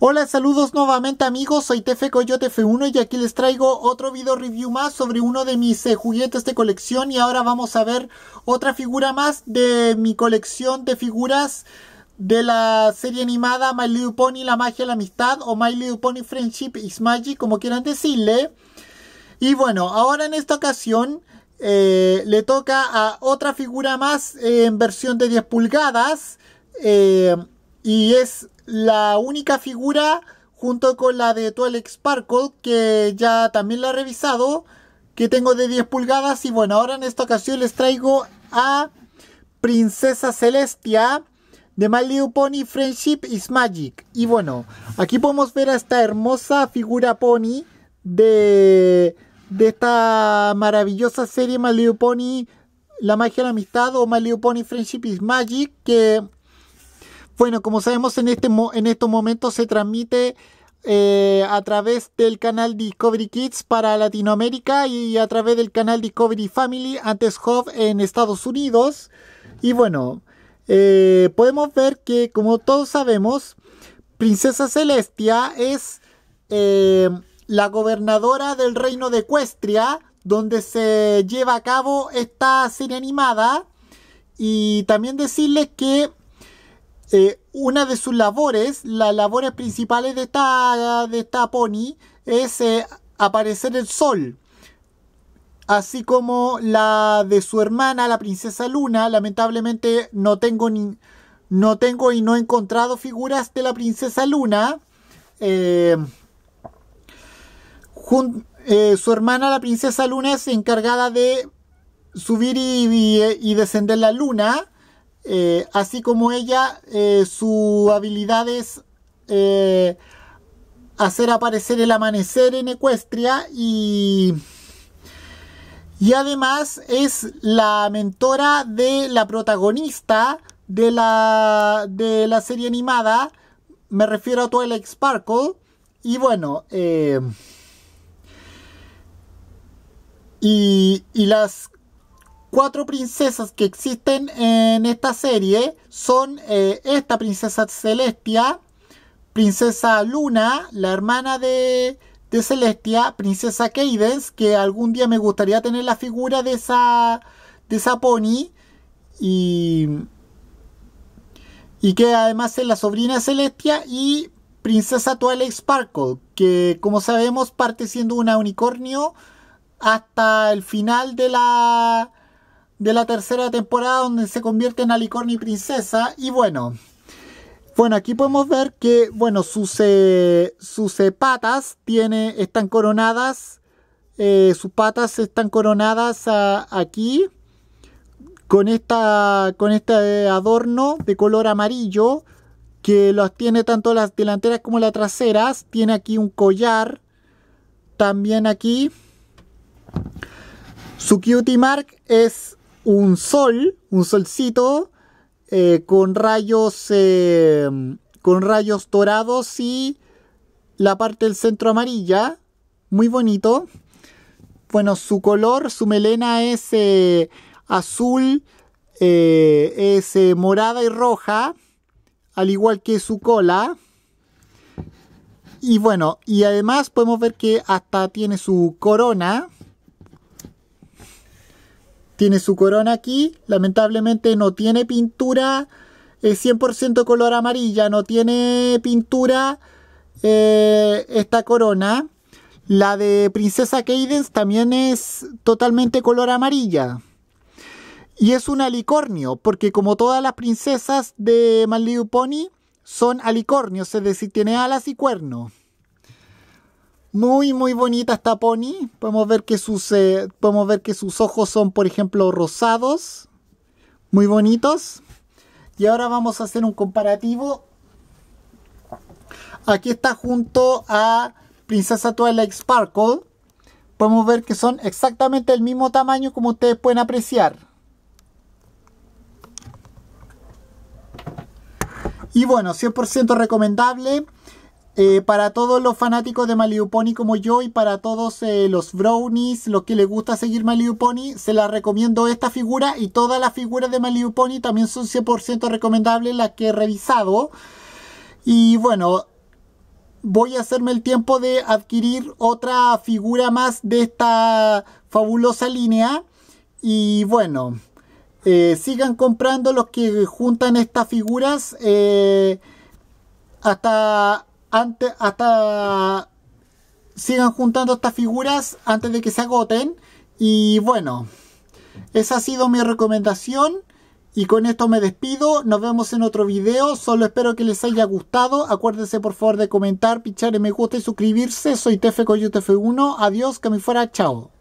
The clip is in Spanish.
Hola, saludos nuevamente amigos, soy Tefe Coyote F1 y aquí les traigo otro video review más sobre uno de mis eh, juguetes de colección y ahora vamos a ver otra figura más de mi colección de figuras de la serie animada My Little Pony La Magia la Amistad o My Little Pony Friendship is Magic, como quieran decirle. Y bueno, ahora en esta ocasión eh, le toca a otra figura más eh, en versión de 10 pulgadas y es la única figura junto con la de Twilight Sparkle que ya también la he revisado que tengo de 10 pulgadas y bueno ahora en esta ocasión les traigo a Princesa Celestia de My Little Pony Friendship is Magic y bueno aquí podemos ver a esta hermosa figura pony de, de esta maravillosa serie My Little Pony La Magia de la Amistad o My Little Pony Friendship is Magic que bueno, como sabemos, en, este en estos momentos se transmite eh, a través del canal Discovery Kids para Latinoamérica y a través del canal Discovery Family, antes Hub en Estados Unidos. Y bueno, eh, podemos ver que, como todos sabemos, Princesa Celestia es eh, la gobernadora del reino de Ecuestria, donde se lleva a cabo esta serie animada. Y también decirles que eh, una de sus labores, las labores principales de esta, de pony, es eh, aparecer el sol. Así como la de su hermana, la princesa Luna, lamentablemente no tengo, ni, no tengo y no he encontrado figuras de la princesa Luna. Eh, su hermana, la princesa Luna, es encargada de subir y, y descender la luna eh, así como ella, eh, su habilidad es eh, hacer aparecer el amanecer en Ecuestria y, y además es la mentora de la protagonista de la, de la serie animada, me refiero a Twilight Sparkle, y bueno, y, y las cuatro princesas que existen en esta serie son eh, esta princesa Celestia, princesa Luna, la hermana de, de Celestia, princesa Cadence, que algún día me gustaría tener la figura de esa, de esa pony, y, y que además es la sobrina de Celestia, y princesa Twilight Sparkle, que como sabemos parte siendo una unicornio hasta el final de la de la tercera temporada donde se convierte en Alicorni y princesa. Y bueno, bueno, aquí podemos ver que, bueno, sus, sus patas tiene, están coronadas, eh, sus patas están coronadas aquí con, esta, con este adorno de color amarillo que los tiene tanto las delanteras como las traseras. Tiene aquí un collar, también aquí. Su cutie mark es un sol, un solcito, eh, con rayos, eh, con rayos dorados y la parte del centro amarilla, muy bonito. Bueno, su color, su melena es eh, azul, es morada y roja, al igual que su cola. Y bueno, y además podemos ver que hasta tiene su corona tiene su corona aquí, lamentablemente no tiene pintura Es 100% color amarilla, no tiene pintura eh, esta corona. La de Princesa Cadence también es totalmente color amarilla. Y es un alicornio, porque como todas las princesas de My Pony, son alicornios, es decir, tiene alas y cuernos. Muy, muy bonita esta Pony. Podemos ver que sus, eh, podemos ver que sus ojos son, por ejemplo, rosados. Muy bonitos. Y ahora vamos a hacer un comparativo. Aquí está junto a Princesa Twilight Sparkle. Podemos ver que son exactamente el mismo tamaño como ustedes pueden apreciar. Y bueno, 100% recomendable. Eh, para todos los fanáticos de Maliuponi como yo y para todos eh, los brownies, los que les gusta seguir Maliuponi, se la recomiendo esta figura y todas las figuras de Maliuponi también son 100% recomendables las que he revisado. Y bueno, voy a hacerme el tiempo de adquirir otra figura más de esta fabulosa línea. Y bueno, eh, sigan comprando los que juntan estas figuras. hasta antes, hasta sigan juntando estas figuras antes de que se agoten. Y bueno, esa ha sido mi recomendación. Y con esto me despido, nos vemos en otro video, solo espero que les haya gustado, acuérdense por favor de comentar, pichar en me gusta y suscribirse, soy TF 1 adiós, que me fuera, chao.